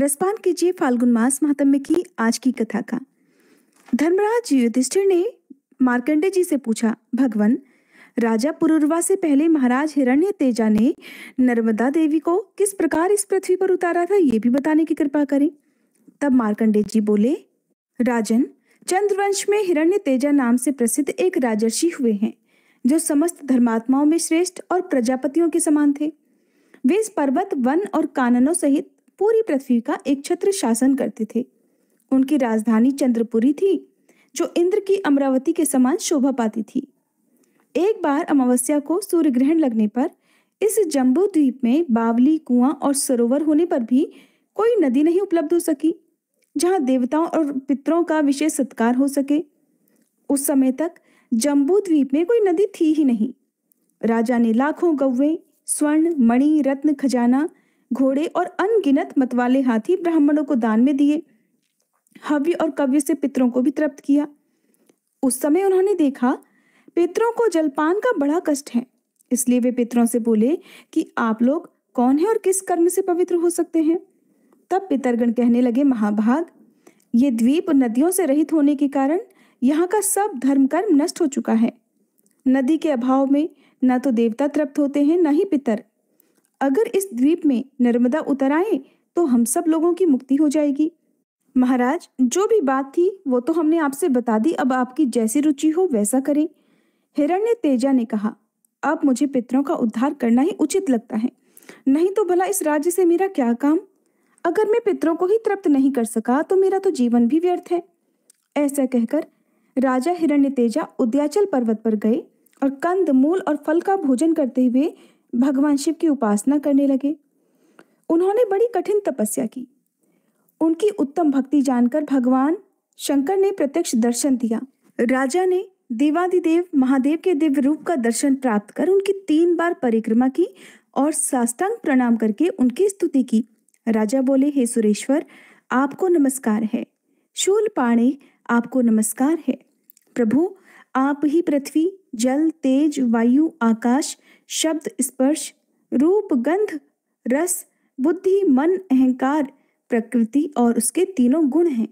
रसपान कीजिए फाल्गुन मास महात्म्य की आज की कथा का धर्मराज युधिष्ठिर ने मार्कंडे जी से पूछा भगवान राजा पुरुर्वा से पहले महाराज हिरण्य तेजा ने नर्मदा देवी को किस प्रकार इस पृथ्वी पर उतारा था ये भी बताने की कृपा करें तब मार्कंडे जी बोले राजन चंद्रवंश में हिरण्य तेजा नाम से प्रसिद्ध एक राजर्षि हुए हैं जो समस्त धर्मात्माओं में श्रेष्ठ और प्रजापतियों के समान थे वे इस पर्वत वन और काननों सहित पूरी पृथ्वी का एक छत्र शासन करते थे उनकी राजधानी चंद्रपुरी थी जो इंद्र की अमरावती के समान शोभा पाती थी एक बार अमावस्या को सूर्य ग्रहण लगने पर इस जम्बू द्वीप में बावली कुआं और सरोवर होने पर भी कोई नदी नहीं उपलब्ध हो सकी जहां देवताओं और पितरों का विशेष सत्कार हो सके उस समय तक जम्बू द्वीप में कोई नदी थी ही नहीं राजा ने लाखों गौवे स्वर्ण मणि रत्न खजाना घोड़े और अनगिनत मतवाले हाथी ब्राह्मणों को दान में दिए हव्य और कव्य से पितरों को भी तृप्त किया उस समय उन्होंने देखा पितरों को जलपान का बड़ा कष्ट है इसलिए वे पितरों से बोले कि आप लोग कौन है और किस कर्म से पवित्र हो सकते हैं तब पितरगण कहने लगे महाभाग ये द्वीप नदियों से रहित होने के कारण यहाँ का सब धर्म कर्म नष्ट हो चुका है नदी के अभाव में न तो देवता तृप्त होते हैं न ही पितर अगर इस द्वीप में नर्मदा उतर आए तो हम सब लोगों की मुक्ति हो जाएगी महाराज जो भी बात थी वो तो हमने आपसे बता दी अब आपकी जैसी रुचि हो वैसा करें हिरण्य तेजा ने कहा अब मुझे पितरों का उद्धार करना ही उचित लगता है नहीं तो भला इस राज्य से मेरा क्या काम अगर मैं पितरों को ही तृप्त नहीं कर सका तो मेरा तो जीवन भी व्यर्थ है ऐसा कहकर राजा हिरण्य तेजा उद्याचल पर्वत पर गए और कंद मूल और फल का भोजन करते हुए भगवान शिव की उपासना करने लगे उन्होंने बड़ी कठिन तपस्या की उनकी उत्तम भक्ति जानकर भगवान शंकर ने प्रत्यक्ष दर्शन दिया राजा ने देवादिदेव महादेव के दिव्य रूप का दर्शन प्राप्त कर उनकी तीन बार परिक्रमा की और साष्टांग प्रणाम करके उनकी स्तुति की राजा बोले हे सुरेश्वर आपको नमस्कार है शूल पाणे आपको नमस्कार है प्रभु आप ही पृथ्वी जल तेज वायु आकाश शब्द स्पर्श रूप गंध रस बुद्धि मन अहंकार प्रकृति और उसके तीनों गुण हैं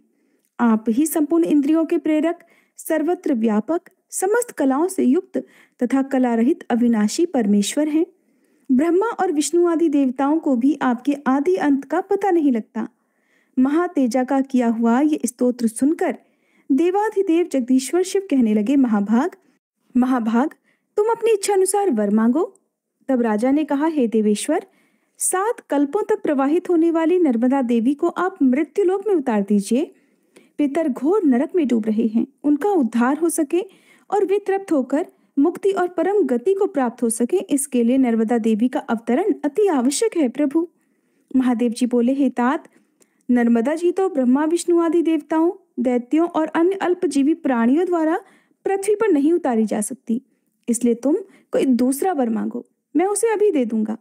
आप ही संपूर्ण इंद्रियों के प्रेरक सर्वत्र व्यापक समस्त कलाओं से युक्त तथा कला रहित अविनाशी परमेश्वर हैं ब्रह्मा और विष्णु आदि देवताओं को भी आपके आदि अंत का पता नहीं लगता महातेजा का किया हुआ ये स्तोत्र सुनकर देवाधिदेव जगदीश्वर शिव कहने लगे महाभाग महाभाग तुम अपनी इच्छा अनुसार वर मांगो तब राजा ने कहा हे देवेश्वर सात कल्पों तक प्रवाहित होने वाली नर्मदा देवी को आप मृत्यु लोक में उतार दीजिए पितर घोर नरक में डूब रहे हैं उनका उद्धार हो सके और वे तृप्त होकर मुक्ति और परम गति को प्राप्त हो सके इसके लिए नर्मदा देवी का अवतरण अति आवश्यक है प्रभु महादेव जी बोले हे तात नर्मदा जी तो ब्रह्मा विष्णु आदि देवताओं दैत्यों और अन्य अल्पजीवी प्राणियों द्वारा पृथ्वी पर नहीं उतारी जा सकती इसलिए तुम कोई दूसरा वर मांगो मैं उसे अभी दे दूंगा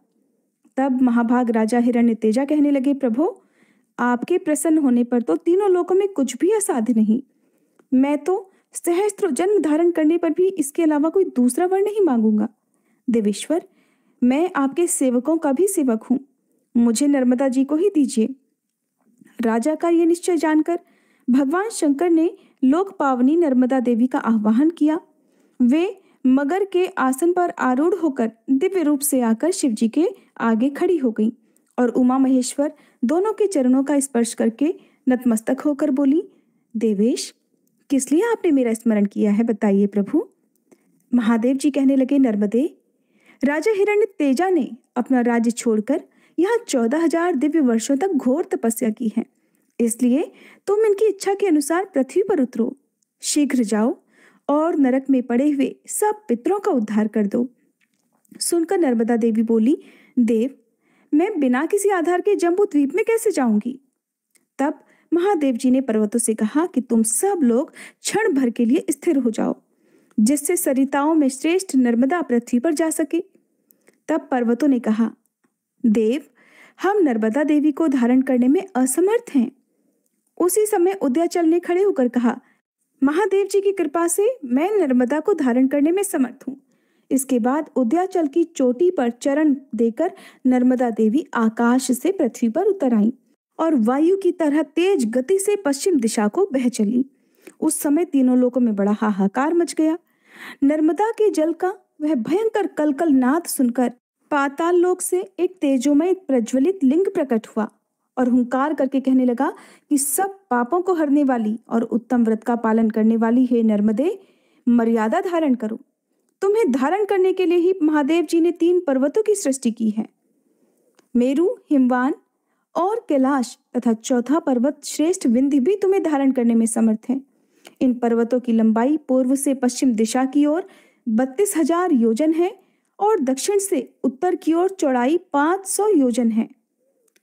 तब महाभाग राजा हिरण्य तेजा कहने लगे प्रभो आपके प्रसन्न होने पर तो तीनों लोकों में कुछ भी असाध्य नहीं मैं तो सहस्त्र जन्म धारण करने पर भी इसके अलावा कोई दूसरा वर नहीं मांगूंगा देवेश्वर मैं आपके सेवकों का भी सेवक हूं मुझे नर्मदा जी को ही दीजिए राजा का यह निश्चय जानकर भगवान शंकर ने लोक पावनी नर्मदा देवी का आह्वान किया वे मगर के आसन पर आरूढ़ होकर दिव्य रूप से आकर शिव जी के आगे खड़ी हो गई और उमा महेश्वर दोनों के चरणों का स्पर्श करके नतमस्तक होकर बोली देवेश किस लिए आपने मेरा स्मरण किया है बताइए प्रभु महादेव जी कहने लगे नर्मदे राजा हिरण्य तेजा ने अपना राज्य छोड़कर यहाँ चौदह हजार दिव्य वर्षों तक घोर तपस्या की है इसलिए तुम इनकी इच्छा के अनुसार पृथ्वी पर उतरो शीघ्र जाओ और नरक में पड़े हुए सब पितरों का उद्धार कर दो सुनकर नर्मदा देवी बोली देव मैं बिना किसी आधार के जम्बू द्वीप में कैसे जाऊंगी तब महादेव जी ने पर्वतों से कहा कि तुम सब लोग क्षण भर के लिए स्थिर हो जाओ जिससे सरिताओं में श्रेष्ठ नर्मदा पृथ्वी पर जा सके तब पर्वतों ने कहा देव हम नर्मदा देवी को धारण करने में असमर्थ हैं उसी समय उदयाचल ने खड़े होकर कहा महादेव जी की कृपा से मैं नर्मदा को धारण करने में समर्थ हूँ इसके बाद उदयाचल की चोटी पर चरण देकर नर्मदा देवी आकाश से पृथ्वी पर उतर आई और वायु की तरह तेज गति से पश्चिम दिशा को बह चली उस समय तीनों लोगों में बड़ा हाहाकार मच गया नर्मदा के जल का वह भयंकर कलकल नाद सुनकर पाताल लोक से एक तेजोमय प्रज्वलित लिंग प्रकट हुआ और हुंकार करके कहने लगा कि सब पापों को हरने वाली और उत्तम व्रत का पालन करने वाली हे नर्मदे मर्यादा धारण करो तुम्हें धारण करने के लिए ही महादेव जी ने तीन पर्वतों की सृष्टि की है मेरु हिमवान और कैलाश तथा चौथा पर्वत श्रेष्ठ विंध्य भी तुम्हें धारण करने में समर्थ है इन पर्वतों की लंबाई पूर्व से पश्चिम दिशा की ओर बत्तीस हजार योजन है और दक्षिण से उत्तर की ओर चौड़ाई पांच सौ योजन है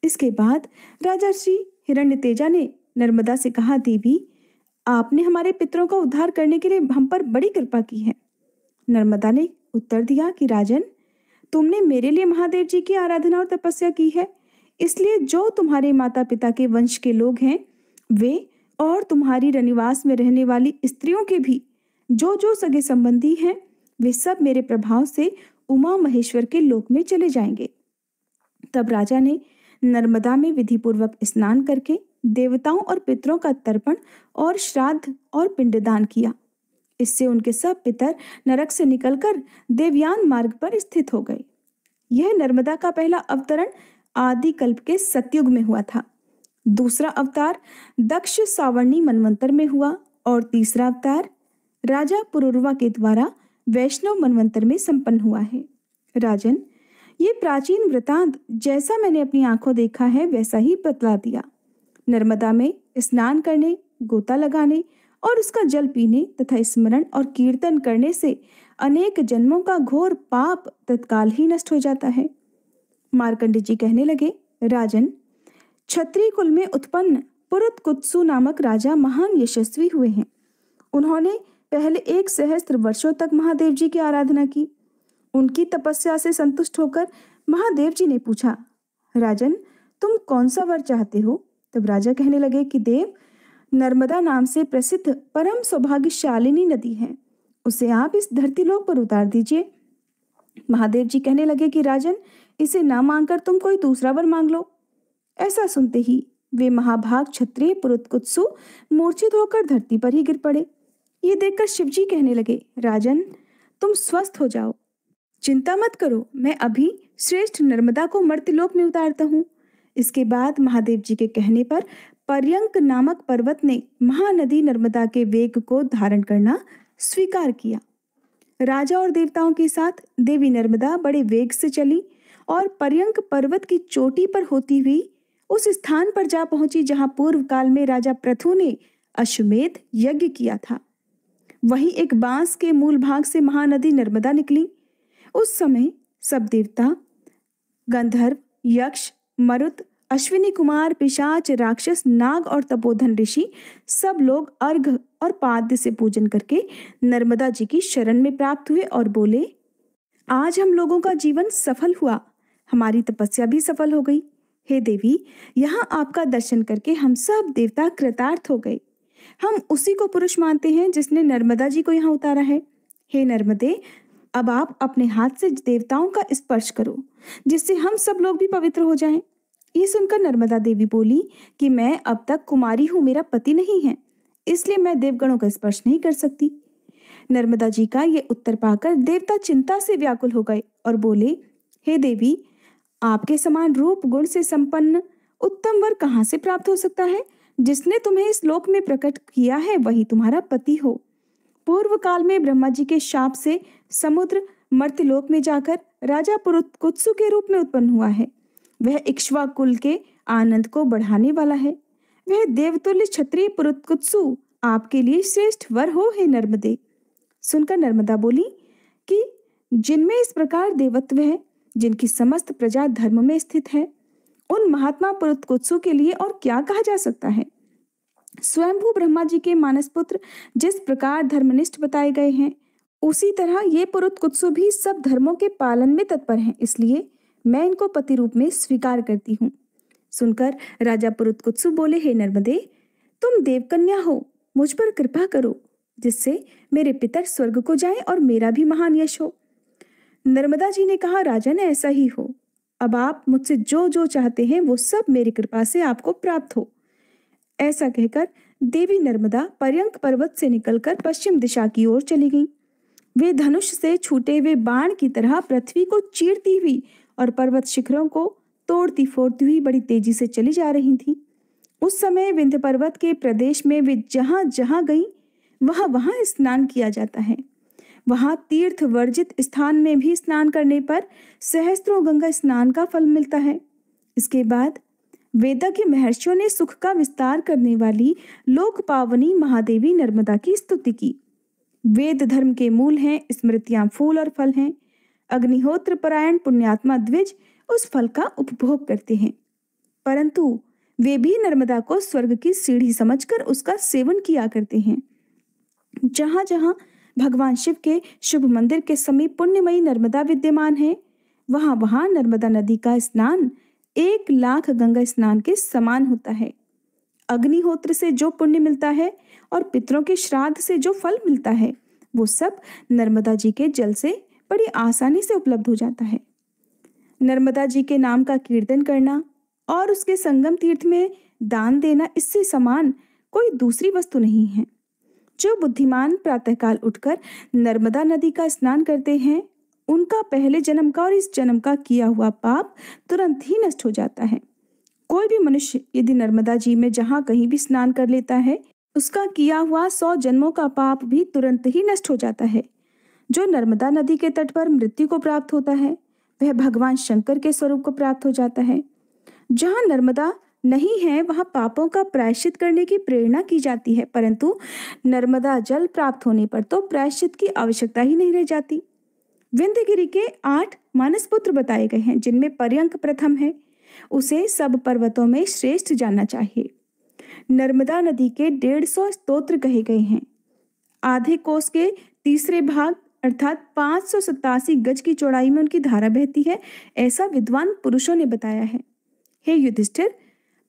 इसके बाद राजा श्री हिरण्य तेजा ने नर्मदा से कहा देवी आपने हमारे पितरों का उद्धार करने के लिए हम पर बड़ी कृपा की है नर्मदा ने उत्तर दिया कि राजन तुमने मेरे लिए महादेव जी की आराधना और तपस्या की है इसलिए जो तुम्हारे माता पिता के वंश के लोग हैं वे और तुम्हारी रनिवास में रहने वाली स्त्रियों के भी जो जो सगे संबंधी हैं वे सब मेरे प्रभाव से उमा महेश्वर के लोक में चले जाएंगे तब राजा ने नर्मदा में विधि पूर्वक स्नान करके देवताओं और पितरों का तर्पण और श्राद्ध और पिंडदान किया इससे उनके सब पितर नरक से निकलकर देवयान मार्ग पर स्थित हो गए यह नर्मदा का पहला अवतरण आदि कल्प के सतयुग में हुआ था दूसरा अवतार दक्ष सावर्णी मनवंतर में हुआ और तीसरा अवतार राजा पुरुर्वा के द्वारा वैष्णव मनवंतर में संपन्न हुआ है राजन ये प्राचीन वृतांत जैसा मैंने अपनी आंखों देखा है वैसा ही बतला दिया नर्मदा में स्नान करने गोता लगाने और उसका जल पीने तथा स्मरण और कीर्तन करने से अनेक जन्मों का घोर पाप तत्काल ही नष्ट हो जाता है मार्कंड जी कहने लगे राजन क्षत्रिय कुल में उत्पन्न पुरत कुत्सु नामक राजा महान यशस्वी हुए हैं उन्होंने पहले एक सहस्त्र वर्षों तक महादेव जी की आराधना की उनकी तपस्या से संतुष्ट होकर महादेव जी ने पूछा राजन तुम कौन सा वर चाहते हो तब राजा कहने लगे कि देव नर्मदा नाम से प्रसिद्ध परम सौभाग्यशालिनी नदी है उसे आप इस धरती लोक पर उतार दीजिए महादेव जी कहने लगे कि राजन इसे ना मांगकर तुम कोई दूसरा वर मांग लो ऐसा सुनते ही वे महाभाग क्षत्रिय पुरुत्कुत्सु मूर्छित होकर धरती पर ही गिर पड़े ये देखकर शिवजी कहने लगे राजन तुम स्वस्थ हो जाओ चिंता मत करो मैं अभी श्रेष्ठ नर्मदा को मर्त्यलोक में उतारता हूँ इसके बाद महादेव जी के कहने पर पर्यंक नामक पर्वत ने महानदी नर्मदा के वेग को धारण करना स्वीकार किया राजा और देवताओं के साथ देवी नर्मदा बड़े वेग से चली और पर्यंक पर्वत की चोटी पर होती हुई उस स्थान पर जा पहुंची जहां पूर्व काल में राजा प्रथु ने अश्वमेध यज्ञ किया था वही एक बांस के मूल भाग से महानदी नर्मदा निकली उस समय सब देवता गंधर्व यक्ष मरुत अश्विनी कुमार पिशाच राक्षस नाग और तपोधन ऋषि सब लोग अर्घ और पाद्य से पूजन करके नर्मदा जी की शरण में प्राप्त हुए और बोले आज हम लोगों का जीवन सफल हुआ हमारी तपस्या भी सफल हो गई हे देवी यहाँ आपका दर्शन करके हम सब देवता कृतार्थ हो गए हम उसी को पुरुष मानते हैं जिसने नर्मदा जी को यहाँ उतारा है हे नर्मदे अब आप अपने हाथ से देवताओं का स्पर्श करो जिससे हम सब लोग भी पवित्र हो जाएं। ये सुनकर नर्मदा देवी बोली कि मैं अब तक कुमारी हूं मेरा पति नहीं है इसलिए मैं देवगणों का स्पर्श नहीं कर सकती नर्मदा जी का ये उत्तर पाकर देवता चिंता से व्याकुल हो गए और बोले हे देवी आपके समान रूप गुण से संपन्न उत्तम वर कहाँ से प्राप्त हो सकता है जिसने तुम्हें इस लोक में प्रकट किया है वही तुम्हारा पति हो पूर्व काल में ब्रह्मा जी के शाप से समुद्र मर्तलोक में जाकर राजा पुरुत्कुत्सु के रूप में उत्पन्न हुआ है वह इक्ष्वा कुल के आनंद को बढ़ाने वाला है वह देवतुल्य क्षत्रिय पुरुत्कुत्सु आपके लिए श्रेष्ठ वर हो हे नर्मदे सुनकर नर्मदा बोली कि जिनमें इस प्रकार देवत्व है जिनकी समस्त प्रजा धर्म में स्थित है उन महात्मा पुरुत्कुत्सु के लिए और क्या कहा जा सकता है स्वयंभू ब्रह्मा जी के मानस पुत्र जिस प्रकार धर्मनिष्ठ बताए गए हैं उसी तरह ये पुरुत कुत्सु भी सब धर्मों के पालन में तत्पर हैं इसलिए मैं इनको पति रूप में स्वीकार करती हूँ सुनकर राजा पुरुत कुत्सु बोले हे नर्मदे तुम देवकन्या हो मुझ पर कृपा करो जिससे मेरे पितर स्वर्ग को जाए और मेरा भी महान यश हो नर्मदा जी ने कहा राजन ऐसा ही हो अब आप मुझसे जो जो चाहते हैं वो सब मेरी कृपा से आपको प्राप्त हो ऐसा कहकर देवी नर्मदा पर्यंक पर्वत से निकलकर पश्चिम दिशा की ओर चली गईं। वे धनुष से छूटे हुए बाण की तरह पृथ्वी को चीरती हुई और पर्वत शिखरों को तोड़ती फोड़ती हुई बड़ी तेजी से चली जा रही थी उस समय विंध्य पर्वत के प्रदेश में वे जहां जहां गईं वहां वहां स्नान किया जाता है वहां तीर्थ वर्जित स्थान में भी स्नान करने पर सहस्त्रों गंगा स्नान का फल मिलता है इसके बाद वेदा के महर्षियों ने सुख का विस्तार करने वाली लोक पावनी महादेवी नर्मदा की स्तुति की वेद धर्म के मूल हैं स्मृतियां फूल और फल हैं अग्निहोत्र परायण पुण्यात्मा द्विज उस फल का उपभोग करते हैं परंतु वे भी नर्मदा को स्वर्ग की सीढ़ी समझकर उसका सेवन किया करते हैं जहां जहां भगवान शिव के शुभ मंदिर के समीप पुण्यमयी नर्मदा विद्यमान है वहां वहां नर्मदा नदी का स्नान एक लाख गंगा स्नान के समान होता है अग्निहोत्र से जो पुण्य मिलता है और पितरों के श्राद्ध से जो फल मिलता है वो सब नर्मदा जी के जल से बड़ी आसानी से उपलब्ध हो जाता है नर्मदा जी के नाम का कीर्तन करना और उसके संगम तीर्थ में दान देना इससे समान कोई दूसरी वस्तु नहीं है जो बुद्धिमान प्रातःकाल उठकर नर्मदा नदी का स्नान करते हैं उनका पहले जन्म का और इस जन्म का किया हुआ पाप तुरंत ही नष्ट हो जाता है कोई भी मनुष्य यदि नर्मदा जी में जहाँ कहीं भी स्नान कर लेता है उसका किया हुआ सौ जन्मों का पाप भी तुरंत ही नष्ट हो जाता है जो नर्मदा नदी के तट पर मृत्यु को प्राप्त होता है वह भगवान शंकर के स्वरूप को प्राप्त हो जाता है जहाँ नर्मदा नहीं है वहाँ पापों का प्रायश्चित करने की प्रेरणा की जाती है परंतु नर्मदा जल प्राप्त होने पर तो प्रायश्चित की आवश्यकता ही नहीं रह जाती विंध्यगिरी के आठ मानस पुत्र बताए गए हैं जिनमें पर्यंक प्रथम है उसे सब पर्वतों में श्रेष्ठ जाना चाहिए नर्मदा नदी के डेढ़ सौ स्त्रोत्र कहे गए हैं आधे कोष के तीसरे भाग अर्थात पांच सौ सतासी गज की चौड़ाई में उनकी धारा बहती है ऐसा विद्वान पुरुषों ने बताया है हे युधिष्ठिर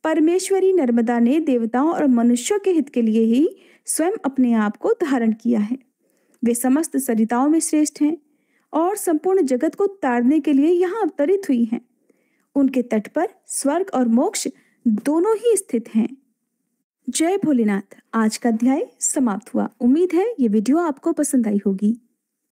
परमेश्वरी नर्मदा ने देवताओं और मनुष्यों के हित के लिए ही स्वयं अपने आप को धारण किया है वे समस्त सरिताओं में श्रेष्ठ हैं और संपूर्ण जगत को ताड़ने के लिए यहाँ अवतरित हुई हैं उनके तट पर स्वर्ग और मोक्ष दोनों ही स्थित हैं जय भोलेनाथ आज का अध्याय समाप्त हुआ उम्मीद है ये वीडियो आपको पसंद आई होगी